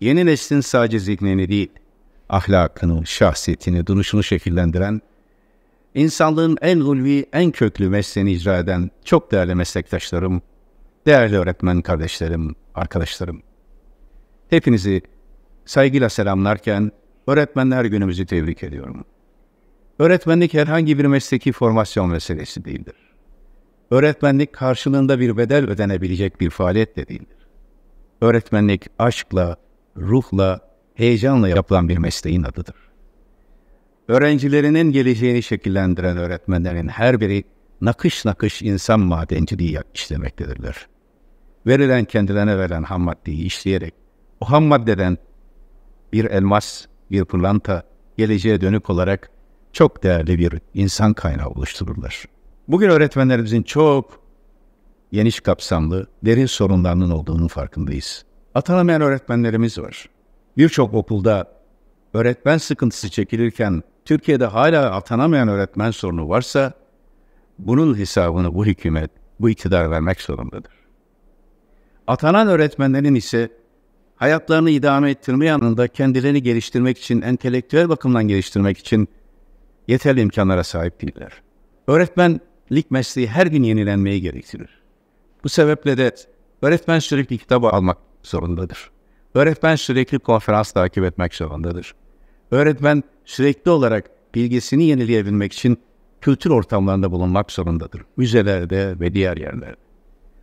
yeni neslin sadece zihnini değil, ahlakını, şahsiyetini, duruşunu şekillendiren, insanlığın en ulvi, en köklü mesleğini icra eden çok değerli meslektaşlarım, değerli öğretmen kardeşlerim, arkadaşlarım. Hepinizi saygıyla selamlarken öğretmenler günümüzü tebrik ediyorum. Öğretmenlik herhangi bir mesleki formasyon meselesi değildir. Öğretmenlik karşılığında bir bedel ödenebilecek bir faaliyet de değildir. Öğretmenlik aşkla, ruhla, heyecanla yapılan bir mesleğin adıdır. Öğrencilerinin geleceğini şekillendiren öğretmenlerin her biri nakış nakış insan madenciliği işlemektedirler. Verilen kendilerine verilen ham maddeyi işleyerek o ham maddeden bir elmas, bir pırlanta geleceğe dönük olarak çok değerli bir insan kaynağı oluştururlar. Bugün öğretmenlerimizin çok geniş kapsamlı, derin sorunlarının olduğunun farkındayız. Atanamayan öğretmenlerimiz var. Birçok okulda öğretmen sıkıntısı çekilirken Türkiye'de hala atanamayan öğretmen sorunu varsa bunun hesabını bu hükümet, bu iktidar vermek zorundadır. Atanan öğretmenlerin ise hayatlarını idame ettirme yanında kendilerini geliştirmek için, entelektüel bakımdan geliştirmek için yeterli imkanlara sahip değiller. Öğretmenlik mesleği her gün yenilenmeyi gerektirir. Bu sebeple de öğretmen sürekli kitap almak zorundadır. Öğretmen sürekli konferans takip etmek zorundadır. Öğretmen sürekli olarak bilgisini yenileyebilmek için kültür ortamlarında bulunmak zorundadır. Müzelerde ve diğer yerlerde.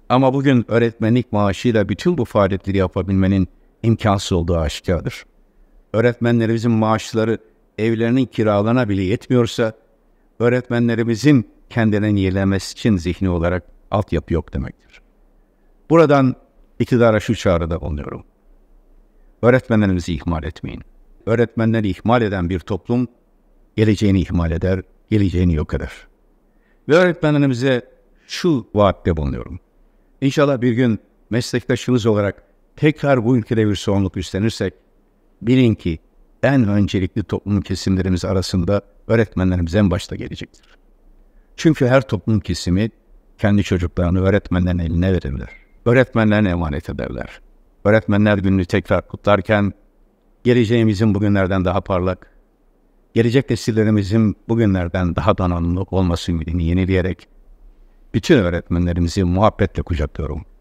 Ama bugün öğretmenlik maaşıyla bütün bu faaliyetleri yapabilmenin imkansız olduğu aşikardır. Öğretmenlerimizin maaşları evlerinin kiralarına bile yetmiyorsa, öğretmenlerimizin kendilerini yenilemesi için zihni olarak altyapı yok demektir. Buradan iktidara şu çağrıda bulunuyorum. Öğretmenlerimizi ihmal etmeyin. Öğretmenleri ihmal eden bir toplum geleceğini ihmal eder, geleceğini yok eder. Ve öğretmenlerimize şu vaatte bulunuyorum. İnşallah bir gün meslektaşımız olarak tekrar bu ülkede bir sorumluluk üstlenirsek, bilin ki en öncelikli toplum kesimlerimiz arasında öğretmenlerimiz en başta gelecektir. Çünkü her toplum kesimi kendi çocuklarını öğretmenlerin eline verebilir öğretmenlerine emanet ederler. Öğretmenler gününü tekrar kutlarken geleceğimizin bugünlerden daha parlak, gelecek nesillerimizin bugünlerden daha donanımlı olması ümidini yenileyerek bütün öğretmenlerimizi muhabbetle kucaklıyorum.''